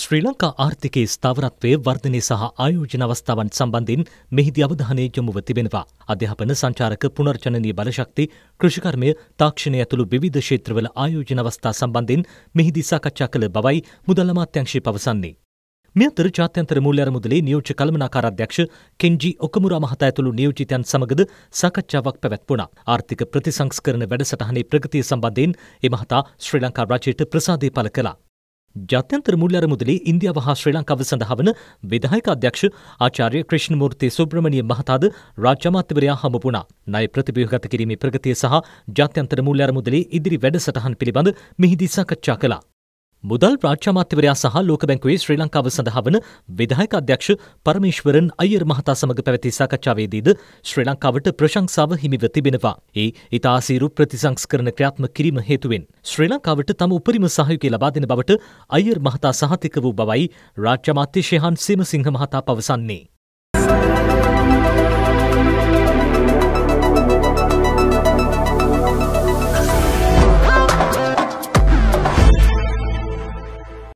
ශ්‍රී ලංකා ආර්ථිකයේ ස්ථාවරත්වය වර්ධනය සහ ආයෝජන අවස්ථාවන් සම්බන්ධින් මෙහිදී අවධානය යොමුව තිබෙනවා. අධ්‍යාපන සංචාරක පුනර්ජනනීය බලශක්ති කෘෂිකර්මය තාක්ෂණය ඇතුළු විවිධ ක්ෂේත්‍රවල ආයෝජන අවස්ථා සම්බන්ධින් මෙහිදී සාකච්ඡා කළ බවයි මුදල් අමාත්‍යංශය පවසන්නේ. මේ අතර ජාත්‍යන්තර මූල්‍ය අරමුදලේ නියෝජ්‍ය කළමනාකාර අධ්‍යක්ෂ කෙන්ජි ඔකමුරා මහතා ඇතුළු නියෝජිතයන් සමගද සාකච්ඡාවක් පැවැත්වුණා. ආර්ථික ප්‍රතිසංස්කරණ වැඩසටහනේ ප්‍රගතිය සම්බන්ධයෙන් එමහතා ශ්‍රී ලංකා රජයට ප්‍රසාදය පළ කළා. ජත්‍යන්තර මුල් අරමුදලේ ඉන්දියාව හා ශ්‍රී ලංකාව සඳහා වන විධායක අධ්‍යක්ෂ ආචාර්ය ක්‍රිෂ්ණමූර්ති සුබ්‍රමණිය මහතාද රාජ්‍ය අමාත්‍යවරයා හමු වුණා. ණය ප්‍රතිව්‍යුහගත කිරීමේ ප්‍රගතිය සහ ජත්‍යන්තර මුල් අරමුදලේ ඉදිරි වැඩසටහන් පිළිබඳ මෙහිදී සාකච්ඡා කළා. මුදල් ප්‍රාච්්‍යමාත්‍යවරයා සහ ලෝකබැංකුවේ ශ්‍රී ලංකාව සඳහා වන විදායක අධ්‍යක්ෂ පරමේශ්වරන් අයර් මහතා සමඟ පැවැති සාකච්ඡාවේදීද ශ්‍රී ලංකාවට ප්‍රශංසාව හිමිව තිබෙනවා. ඒ ඉතාසීරු ප්‍රතිසංස්කරන ක්‍රියාත්ම කිරීම හේතුවෙන්. ශ්‍රී ලංකාවට තම උපරිම සහයුකය ලබා දෙන බවට අයර් මහතා සහතික වූ බවයි රාජ්‍යමාත්‍ය ශයහන් සීමසිංහ මහතා පවසන්නේ.